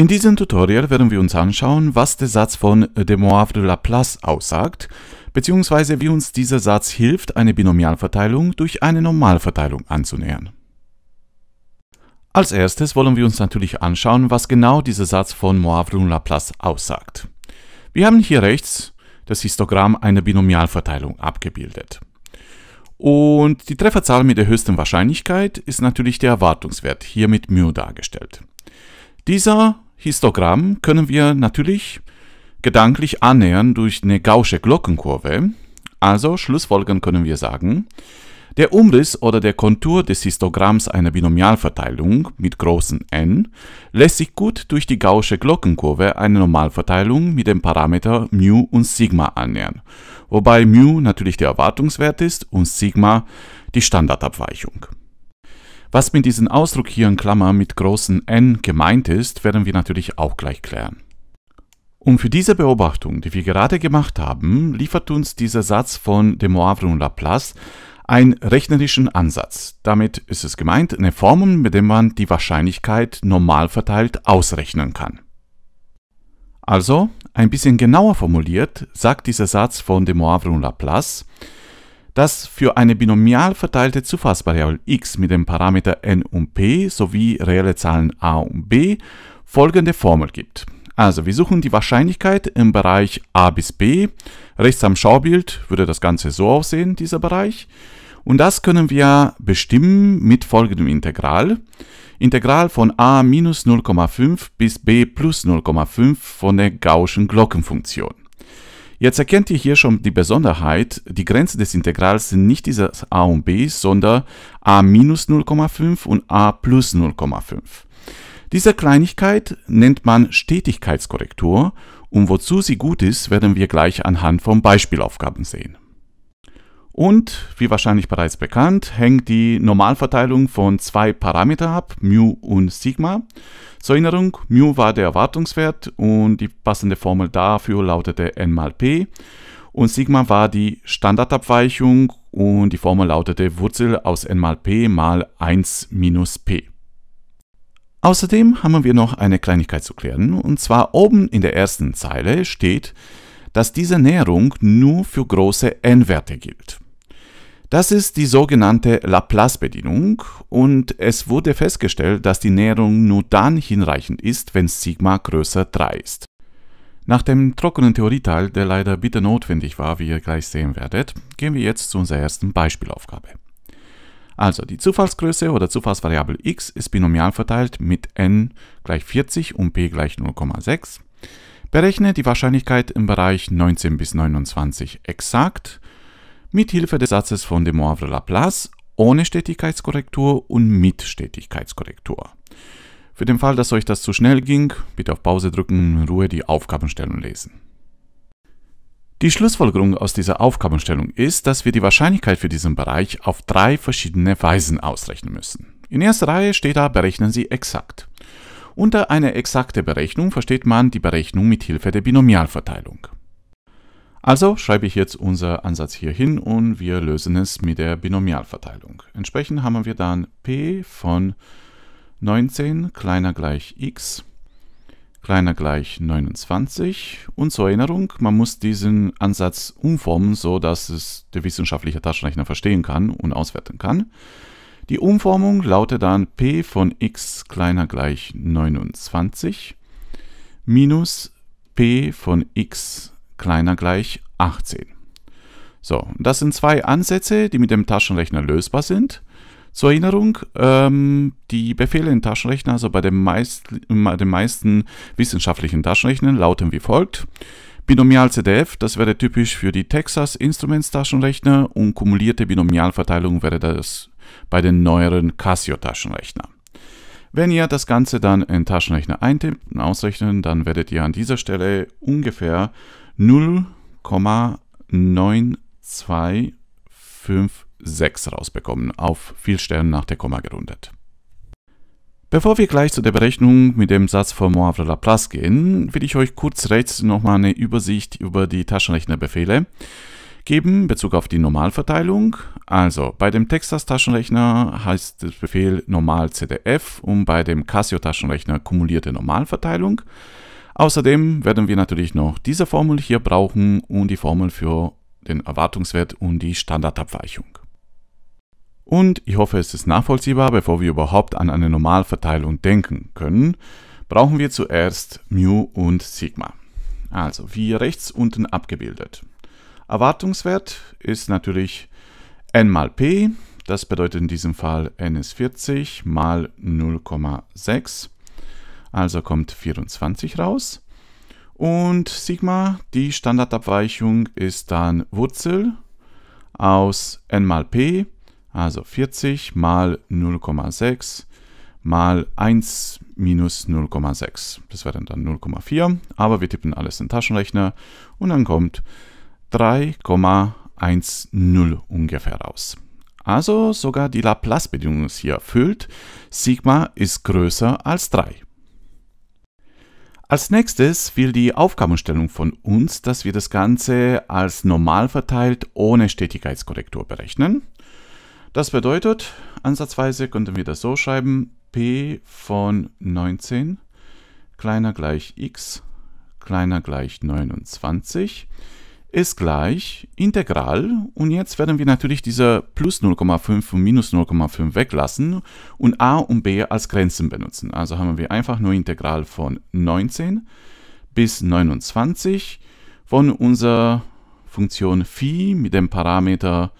In diesem Tutorial werden wir uns anschauen, was der Satz von de Moivre de Laplace aussagt, beziehungsweise wie uns dieser Satz hilft, eine Binomialverteilung durch eine Normalverteilung anzunähern. Als erstes wollen wir uns natürlich anschauen, was genau dieser Satz von Moivre de Laplace aussagt. Wir haben hier rechts das Histogramm einer Binomialverteilung abgebildet. Und die Trefferzahl mit der höchsten Wahrscheinlichkeit ist natürlich der Erwartungswert, hier mit μ dargestellt. Dieser Histogramm können wir natürlich gedanklich annähern durch eine gausche Glockenkurve. Also schlussfolgern können wir sagen, der Umriss oder der Kontur des Histogramms einer Binomialverteilung mit großen n lässt sich gut durch die gausche Glockenkurve einer Normalverteilung mit dem Parameter μ und Sigma annähern, wobei μ natürlich der Erwartungswert ist und Sigma die Standardabweichung. Was mit diesem Ausdruck hier in Klammer mit großen n gemeint ist, werden wir natürlich auch gleich klären. Und für diese Beobachtung, die wir gerade gemacht haben, liefert uns dieser Satz von de Moivre und Laplace einen rechnerischen Ansatz. Damit ist es gemeint, eine Formel, mit der man die Wahrscheinlichkeit normal verteilt ausrechnen kann. Also, ein bisschen genauer formuliert, sagt dieser Satz von de Moivre und Laplace, das für eine binomial verteilte Zufallsvariable x mit dem Parameter n und p sowie reelle Zahlen a und b folgende Formel gibt. Also wir suchen die Wahrscheinlichkeit im Bereich a bis b. Rechts am Schaubild würde das Ganze so aussehen, dieser Bereich. Und das können wir bestimmen mit folgendem Integral. Integral von a minus 0,5 bis b plus 0,5 von der Gaußschen Glockenfunktion. Jetzt erkennt ihr hier schon die Besonderheit, die Grenzen des Integrals sind nicht dieses a und b, sondern a minus 0,5 und a plus 0,5. Diese Kleinigkeit nennt man Stetigkeitskorrektur und wozu sie gut ist, werden wir gleich anhand von Beispielaufgaben sehen. Und, wie wahrscheinlich bereits bekannt, hängt die Normalverteilung von zwei Parametern ab, μ und Sigma. Zur Erinnerung, μ war der Erwartungswert und die passende Formel dafür lautete n mal p. Und Sigma war die Standardabweichung und die Formel lautete Wurzel aus n mal p mal 1 minus p. Außerdem haben wir noch eine Kleinigkeit zu klären, und zwar oben in der ersten Zeile steht, dass diese Näherung nur für große n-Werte gilt. Das ist die sogenannte Laplace-Bedienung und es wurde festgestellt, dass die Näherung nur dann hinreichend ist, wenn Sigma größer 3 ist. Nach dem trockenen Theorieteil, der leider bitter notwendig war, wie ihr gleich sehen werdet, gehen wir jetzt zu unserer ersten Beispielaufgabe. Also die Zufallsgröße oder Zufallsvariable x ist binomial verteilt mit n gleich 40 und p gleich 0,6. Berechne die Wahrscheinlichkeit im Bereich 19 bis 29 exakt mit Hilfe des Satzes von de Moivre-Laplace ohne Stetigkeitskorrektur und mit Stetigkeitskorrektur. Für den Fall, dass euch das zu schnell ging, bitte auf Pause drücken, und in Ruhe die Aufgabenstellung lesen. Die Schlussfolgerung aus dieser Aufgabenstellung ist, dass wir die Wahrscheinlichkeit für diesen Bereich auf drei verschiedene Weisen ausrechnen müssen. In erster Reihe steht da, berechnen Sie exakt. Unter eine exakte Berechnung versteht man die Berechnung mit Hilfe der Binomialverteilung. Also schreibe ich jetzt unser Ansatz hier hin und wir lösen es mit der Binomialverteilung. Entsprechend haben wir dann p von 19 kleiner gleich x kleiner gleich 29. Und zur Erinnerung, man muss diesen Ansatz umformen, so dass es der wissenschaftliche Taschenrechner verstehen kann und auswerten kann. Die Umformung lautet dann p von x kleiner gleich 29 minus p von x kleiner gleich 18. So, das sind zwei Ansätze, die mit dem Taschenrechner lösbar sind. Zur Erinnerung, ähm, die Befehle im Taschenrechner, also bei den, meist, bei den meisten wissenschaftlichen Taschenrechnern, lauten wie folgt. Binomial CDF, das wäre typisch für die Texas Instruments Taschenrechner und kumulierte Binomialverteilung wäre das bei den neueren Casio-Taschenrechnern. Wenn ihr das Ganze dann in Taschenrechner eintippt und ausrechnet, dann werdet ihr an dieser Stelle ungefähr 0,9256 rausbekommen, auf vier Sterne nach der Komma gerundet. Bevor wir gleich zu der Berechnung mit dem Satz von Moivre Laplace gehen, will ich euch kurz rechts nochmal eine Übersicht über die Taschenrechnerbefehle geben in Bezug auf die Normalverteilung. Also bei dem Texas Taschenrechner heißt der Befehl normal ZDF und bei dem Casio Taschenrechner kumulierte Normalverteilung. Außerdem werden wir natürlich noch diese Formel hier brauchen und die Formel für den Erwartungswert und die Standardabweichung. Und ich hoffe, es ist nachvollziehbar, bevor wir überhaupt an eine Normalverteilung denken können, brauchen wir zuerst μ und Sigma. Also wie rechts unten abgebildet. Erwartungswert ist natürlich n mal p, das bedeutet in diesem Fall n ist 40 mal 0,6, also kommt 24 raus. Und Sigma, die Standardabweichung ist dann Wurzel aus n mal p, also 40 mal 0,6 mal 1 minus 0,6. Das wäre dann 0,4, aber wir tippen alles in den Taschenrechner und dann kommt 0,6. 3,10 ungefähr aus. Also sogar die Laplace-Bedingung ist hier erfüllt. Sigma ist größer als 3. Als nächstes will die Aufgabenstellung von uns, dass wir das Ganze als normal verteilt ohne Stetigkeitskorrektur berechnen. Das bedeutet, ansatzweise könnten wir das so schreiben, p von 19 kleiner gleich x kleiner gleich 29 ist gleich Integral und jetzt werden wir natürlich diese plus 0,5 und minus 0,5 weglassen und a und b als Grenzen benutzen. Also haben wir einfach nur Integral von 19 bis 29 von unserer Funktion phi mit dem Parameter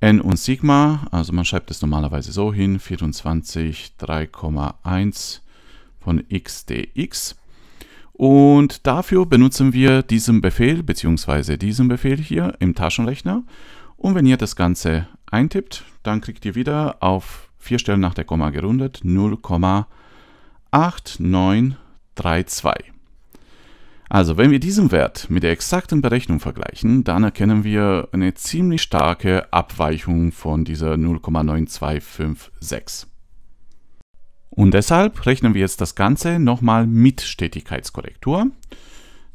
n und sigma. Also man schreibt es normalerweise so hin, 24 3,1 von x dx. Und dafür benutzen wir diesen Befehl bzw. diesen Befehl hier im Taschenrechner. Und wenn ihr das Ganze eintippt, dann kriegt ihr wieder auf vier Stellen nach der Komma gerundet 0,8932. Also wenn wir diesen Wert mit der exakten Berechnung vergleichen, dann erkennen wir eine ziemlich starke Abweichung von dieser 0,9256. Und deshalb rechnen wir jetzt das Ganze nochmal mit Stetigkeitskorrektur.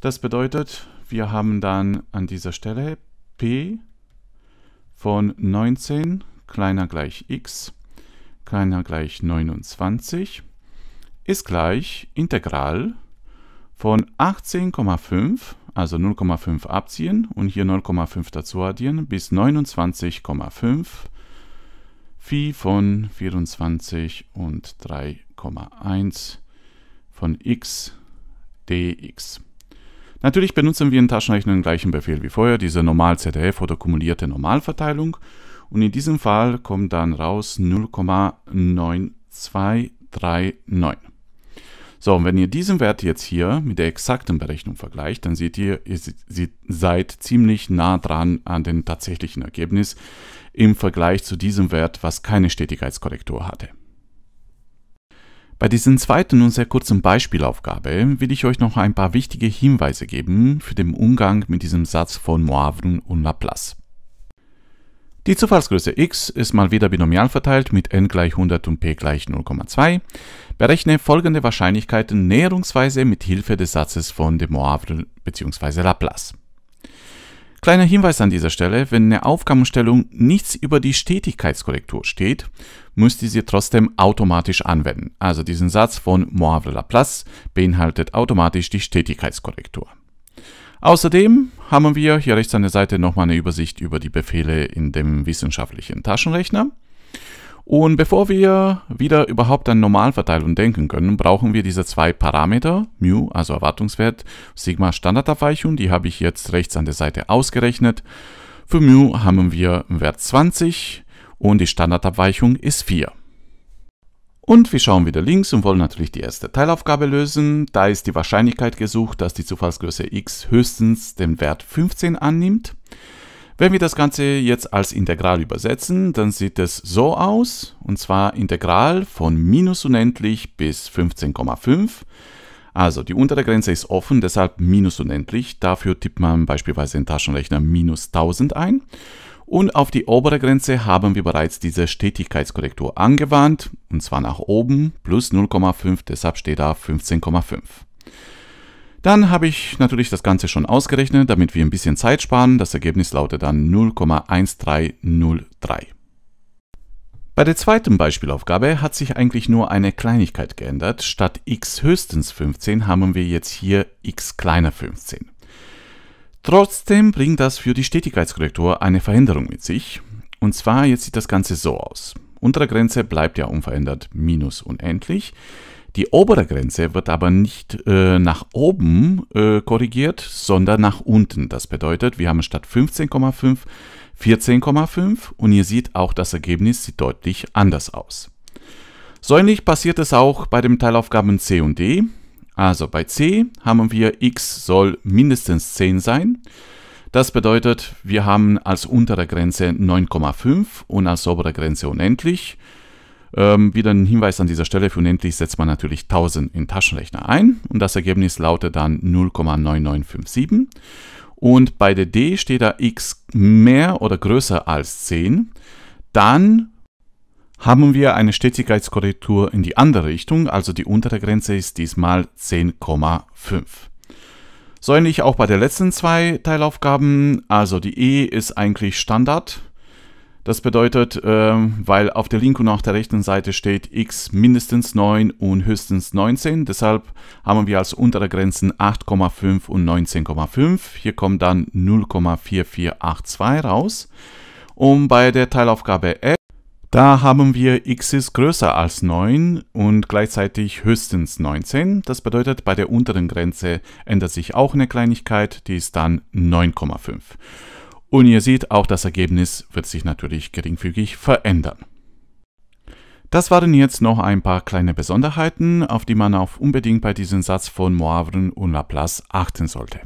Das bedeutet, wir haben dann an dieser Stelle p von 19 kleiner gleich x kleiner gleich 29 ist gleich Integral von 18,5, also 0,5 abziehen und hier 0,5 dazu addieren, bis 29,5 Phi von 24 und 3,1 von x dx. Natürlich benutzen wir in Taschenrechnung den gleichen Befehl wie vorher, diese Normal-ZDF oder kumulierte Normalverteilung. Und in diesem Fall kommt dann raus 0,9239. So, und wenn ihr diesen Wert jetzt hier mit der exakten Berechnung vergleicht, dann seht ihr, ihr seid ziemlich nah dran an dem tatsächlichen Ergebnis im Vergleich zu diesem Wert, was keine Stetigkeitskorrektur hatte. Bei diesem zweiten und sehr kurzen Beispielaufgabe will ich euch noch ein paar wichtige Hinweise geben für den Umgang mit diesem Satz von Moivre und Laplace. Die Zufallsgröße x ist mal wieder binomial verteilt mit n gleich 100 und p gleich 0,2. Berechne folgende Wahrscheinlichkeiten näherungsweise mit Hilfe des Satzes von de Moivre bzw. Laplace. Kleiner Hinweis an dieser Stelle, wenn in der Aufgabenstellung nichts über die Stetigkeitskorrektur steht, müsst ihr sie trotzdem automatisch anwenden. Also diesen Satz von Moivre-Laplace beinhaltet automatisch die Stetigkeitskorrektur. Außerdem haben wir hier rechts an der Seite nochmal eine Übersicht über die Befehle in dem wissenschaftlichen Taschenrechner. Und bevor wir wieder überhaupt an Normalverteilung denken können, brauchen wir diese zwei Parameter, μ, also Erwartungswert, Sigma Standardabweichung, die habe ich jetzt rechts an der Seite ausgerechnet. Für μ haben wir Wert 20 und die Standardabweichung ist 4. Und wir schauen wieder links und wollen natürlich die erste Teilaufgabe lösen. Da ist die Wahrscheinlichkeit gesucht, dass die Zufallsgröße x höchstens den Wert 15 annimmt. Wenn wir das Ganze jetzt als Integral übersetzen, dann sieht es so aus, und zwar Integral von minus unendlich bis 15,5. Also die untere Grenze ist offen, deshalb minus unendlich. Dafür tippt man beispielsweise den Taschenrechner minus 1000 ein. Und auf die obere Grenze haben wir bereits diese Stetigkeitskorrektur angewandt, und zwar nach oben plus 0,5, deshalb steht da 15,5. Dann habe ich natürlich das Ganze schon ausgerechnet, damit wir ein bisschen Zeit sparen. Das Ergebnis lautet dann 0,1303. Bei der zweiten Beispielaufgabe hat sich eigentlich nur eine Kleinigkeit geändert. Statt x höchstens 15 haben wir jetzt hier x kleiner 15. Trotzdem bringt das für die Stetigkeitskorrektur eine Veränderung mit sich. Und zwar jetzt sieht das Ganze so aus. Untere Grenze bleibt ja unverändert minus unendlich. Die obere Grenze wird aber nicht äh, nach oben äh, korrigiert, sondern nach unten. Das bedeutet, wir haben statt 15,5 14,5 und ihr seht auch, das Ergebnis sieht deutlich anders aus. So ähnlich passiert es auch bei den Teilaufgaben C und D. Also bei C haben wir x soll mindestens 10 sein. Das bedeutet, wir haben als untere Grenze 9,5 und als obere Grenze unendlich. Ähm, wieder ein Hinweis an dieser Stelle, für unendlich setzt man natürlich 1000 in Taschenrechner ein und das Ergebnis lautet dann 0,9957. Und bei der D steht da x mehr oder größer als 10. Dann haben wir eine Stetigkeitskorrektur in die andere Richtung, also die untere Grenze ist diesmal 10,5. So ähnlich auch bei der letzten zwei Teilaufgaben, also die E ist eigentlich Standard das bedeutet, ähm, weil auf der linken und auf der rechten Seite steht x mindestens 9 und höchstens 19. Deshalb haben wir als untere Grenzen 8,5 und 19,5. Hier kommt dann 0,4482 raus. Und bei der Teilaufgabe f, da haben wir x ist größer als 9 und gleichzeitig höchstens 19. Das bedeutet, bei der unteren Grenze ändert sich auch eine Kleinigkeit, die ist dann 9,5. Und ihr seht, auch das Ergebnis wird sich natürlich geringfügig verändern. Das waren jetzt noch ein paar kleine Besonderheiten, auf die man auch unbedingt bei diesem Satz von Moivre und Laplace achten sollte.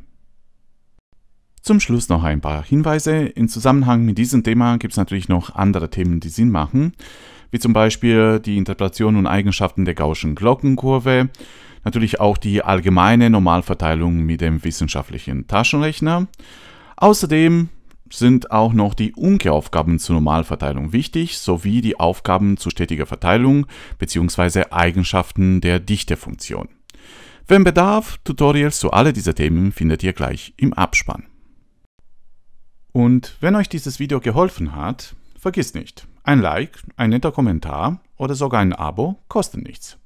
Zum Schluss noch ein paar Hinweise. Im Zusammenhang mit diesem Thema gibt es natürlich noch andere Themen, die Sinn machen, wie zum Beispiel die Interpretation und Eigenschaften der Gaußschen Glockenkurve, natürlich auch die allgemeine Normalverteilung mit dem wissenschaftlichen Taschenrechner. Außerdem sind auch noch die Umkehraufgaben zur Normalverteilung wichtig, sowie die Aufgaben zu stetiger Verteilung bzw. Eigenschaften der Dichtefunktion. Wenn Bedarf, Tutorials zu alle dieser Themen findet ihr gleich im Abspann. Und wenn euch dieses Video geholfen hat, vergiss nicht, ein Like, ein netter Kommentar oder sogar ein Abo kosten nichts.